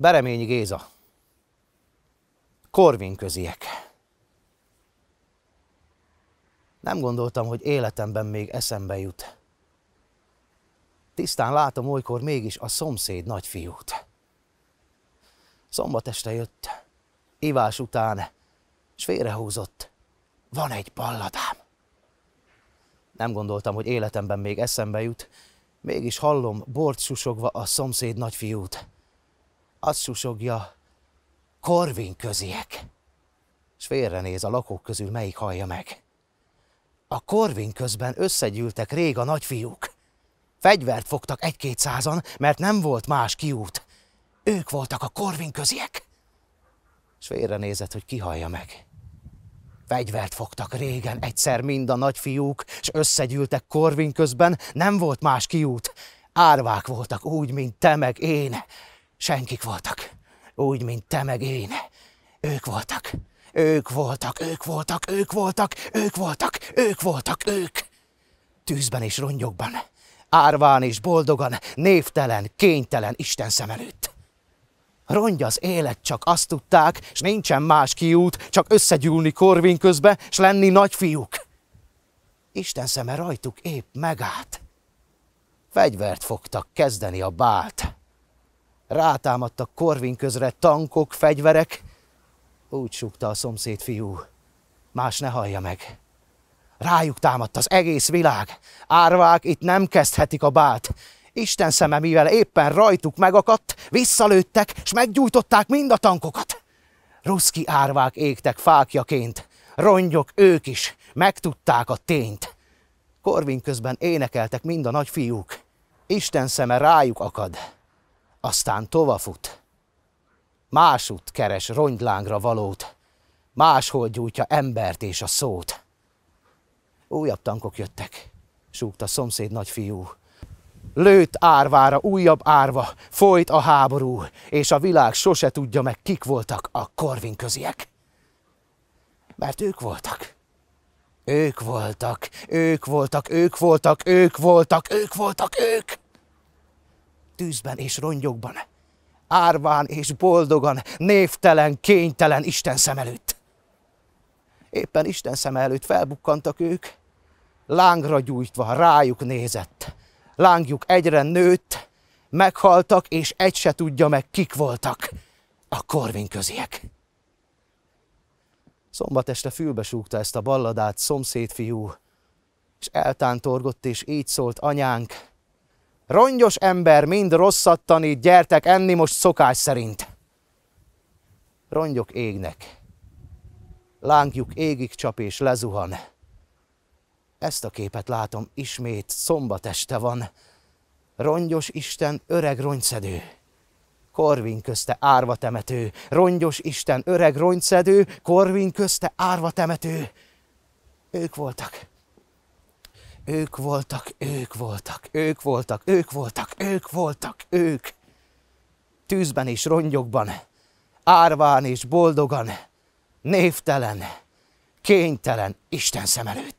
Bereményi Géza, Korvin köziek. Nem gondoltam, hogy életemben még eszembe jut. Tisztán látom olykor mégis a szomszéd nagyfiút. Szombat este jött, ivás után, s félrehúzott. Van egy balladám. Nem gondoltam, hogy életemben még eszembe jut, mégis hallom bort susogva a szomszéd nagyfiút. Azt susogja, Korvin köziek. S félrenéz a lakók közül, melyik hallja meg. A Korvin közben összegyűltek rég a nagyfiúk. Fegyvert fogtak egy-két százan, mert nem volt más kiút. Ők voltak a Korvin köziek. S félrenézett, hogy hallja meg. Fegyvert fogtak régen egyszer mind a nagyfiúk, és összegyűltek Korvin közben, nem volt más kiút. Árvák voltak úgy, mint te meg én. Senkik voltak. Úgy, mint te meg én. Ők voltak. Ők voltak, ők voltak, ők voltak, ők voltak, ők voltak, ők. Tűzben és rongyokban, árván és boldogan, névtelen, kénytelen Isten szem előtt. Rongy az élet, csak azt tudták, s nincsen más kiút, csak összegyúlni korvin közbe, s lenni nagyfiúk. Isten szeme rajtuk épp megállt. Fegyvert fogtak kezdeni a bált. Rátámadtak Korvin közre tankok, fegyverek. Úgy súgta a szomszéd fiú. Más ne hallja meg. Rájuk támadt az egész világ. Árvák itt nem kezdhetik a bát. Isten szeme, mivel éppen rajtuk megakadt, visszalőttek, és meggyújtották mind a tankokat. Ruszki árvák égtek fákjaként. Rongyok ők is. Megtudták a tényt. Korvin közben énekeltek mind a nagy fiúk. Isten szeme rájuk akad aztán tovafut. Más keres rongylángra valót, máshol gyújtja embert és a szót. Újabb tankok jöttek, súgta szomszéd nagyfiú. Lőtt árvára újabb árva, folyt a háború, és a világ sose tudja meg, kik voltak a korvin köziek. Mert ők voltak. Ők voltak, ők voltak, ők voltak, ők voltak, ők voltak, ők! Voltak, ők tűzben és rongyokban, árván és boldogan, névtelen, kénytelen Isten szem előtt. Éppen Isten szem előtt felbukkantak ők, lángra gyújtva rájuk nézett. Lángjuk egyre nőtt, meghaltak, és egy se tudja meg, kik voltak a korvin köziek. Szombat este fülbe súgta ezt a balladát szomszédfiú, és eltántorgott, és így szólt anyánk, Rongyos ember mind rosszat tanít, gyertek enni most szokás szerint. Rongyok égnek. Lángjuk égig csap és lezuhan. Ezt a képet látom, ismét szombat este van. Rongyos Isten öreg rongyszedő. Korvin közte árva temető. Rongyos Isten öreg rongyszedő, Korvin közte árva temető. Ők voltak. Ők voltak, ők voltak, ők voltak, ők voltak, ők voltak, ők. Tűzben és rongyokban, árván és boldogan, névtelen, kénytelen, Isten szem előtt.